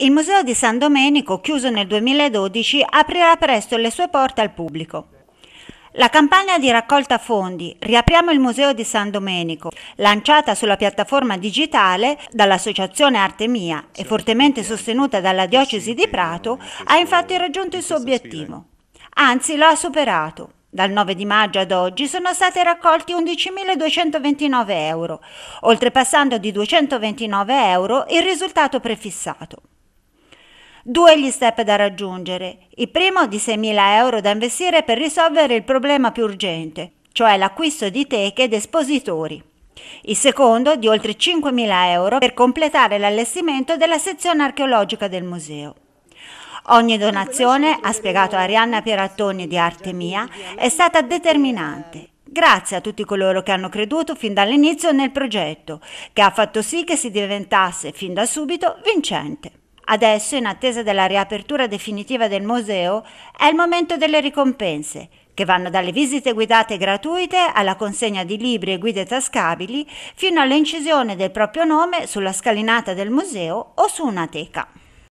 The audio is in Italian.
Il Museo di San Domenico, chiuso nel 2012, aprirà presto le sue porte al pubblico. La campagna di raccolta fondi Riapriamo il Museo di San Domenico, lanciata sulla piattaforma digitale dall'Associazione Artemia e fortemente sostenuta dalla Diocesi di Prato, ha infatti raggiunto il suo obiettivo. Anzi, lo ha superato. Dal 9 di maggio ad oggi sono stati raccolti 11.229 euro, oltrepassando di 229 euro il risultato prefissato. Due gli step da raggiungere. Il primo di 6.000 euro da investire per risolvere il problema più urgente, cioè l'acquisto di teche ed espositori. Il secondo di oltre 5.000 euro per completare l'allestimento della sezione archeologica del museo. Ogni donazione, ha spiegato Arianna Pierattoni di Artemia, è stata determinante. Grazie a tutti coloro che hanno creduto fin dall'inizio nel progetto, che ha fatto sì che si diventasse fin da subito vincente. Adesso, in attesa della riapertura definitiva del museo, è il momento delle ricompense, che vanno dalle visite guidate gratuite alla consegna di libri e guide tascabili, fino all'incisione del proprio nome sulla scalinata del museo o su una teca.